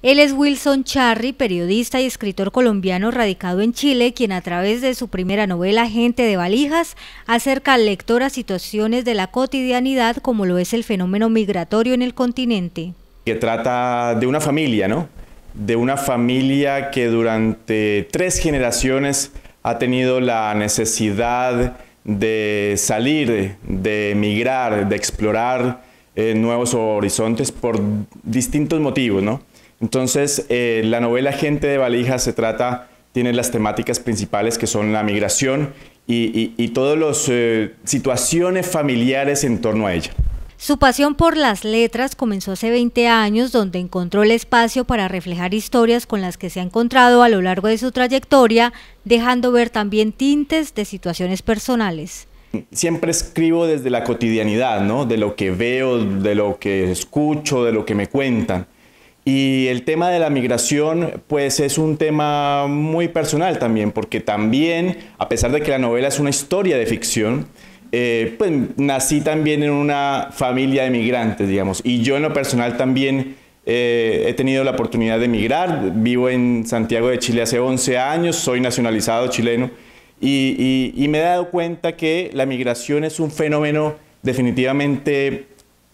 Él es Wilson Charry, periodista y escritor colombiano radicado en Chile, quien a través de su primera novela Gente de Valijas acerca al lector a situaciones de la cotidianidad como lo es el fenómeno migratorio en el continente. Que trata de una familia, ¿no? De una familia que durante tres generaciones ha tenido la necesidad de salir, de emigrar, de explorar eh, nuevos horizontes por distintos motivos, ¿no? Entonces, eh, la novela Gente de Valija se trata, tiene las temáticas principales que son la migración y, todas las eh, situaciones familiares en torno a ella. Su pasión por las letras comenzó hace 20 años, donde encontró el espacio para reflejar historias con las que se ha encontrado a lo largo de su trayectoria, dejando ver también tintes de situaciones personales. Siempre escribo desde la cotidianidad, ¿no? De lo que veo, de lo que escucho, de lo que me cuentan. Y el tema de la migración, pues es un tema muy personal también, porque también, a pesar de que la novela es una historia de ficción, eh, pues, nací también en una familia de migrantes, digamos. Y yo en lo personal también eh, he tenido la oportunidad de emigrar. Vivo en Santiago de Chile hace 11 años, soy nacionalizado chileno. Y, y me he dado cuenta que la migración es un fenómeno definitivamente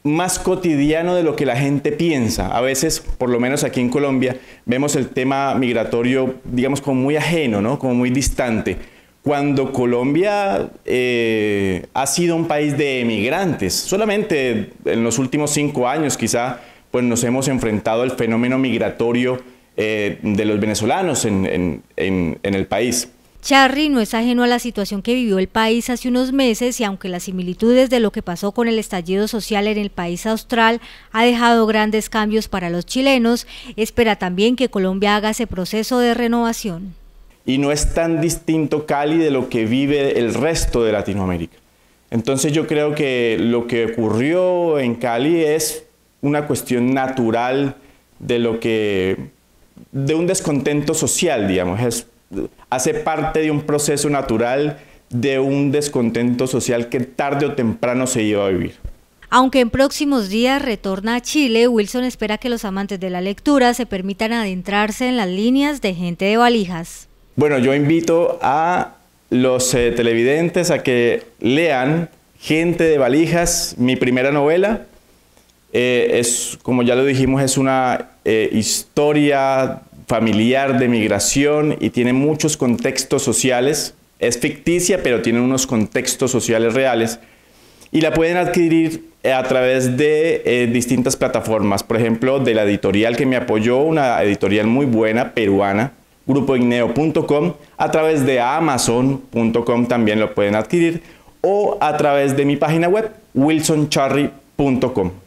más cotidiano de lo que la gente piensa. A veces, por lo menos aquí en Colombia, vemos el tema migratorio, digamos, como muy ajeno, ¿no? Como muy distante. Cuando Colombia eh, ha sido un país de emigrantes, solamente en los últimos cinco años quizá, pues nos hemos enfrentado al fenómeno migratorio eh, de los venezolanos en el país. Charry no es ajeno a la situación que vivió el país hace unos meses y aunque las similitudes de lo que pasó con el estallido social en el país austral ha dejado grandes cambios para los chilenos, espera también que Colombia haga ese proceso de renovación. Y no es tan distinto Cali de lo que vive el resto de Latinoamérica. Entonces yo creo que lo que ocurrió en Cali es una cuestión natural de lo que de un descontento social, digamos, hace parte de un proceso natural de un descontento social que tarde o temprano se iba a vivir. Aunque en próximos días retorna a Chile, Wilson espera que los amantes de la lectura se permitan adentrarse en las líneas de gente de valijas. Bueno, yo invito a los eh, televidentes a que lean Gente de valijas, mi primera novela. Eh, es, como ya lo dijimos, es una eh, historia familiar, de migración y tiene muchos contextos sociales. Es ficticia, pero tiene unos contextos sociales reales. Y la pueden adquirir eh, a través de eh, distintas plataformas. Por ejemplo, de la editorial que me apoyó, una editorial muy buena, peruana, grupoigneo.com. A través de amazon.com también lo pueden adquirir. O a través de mi página web, wilsoncharry.com.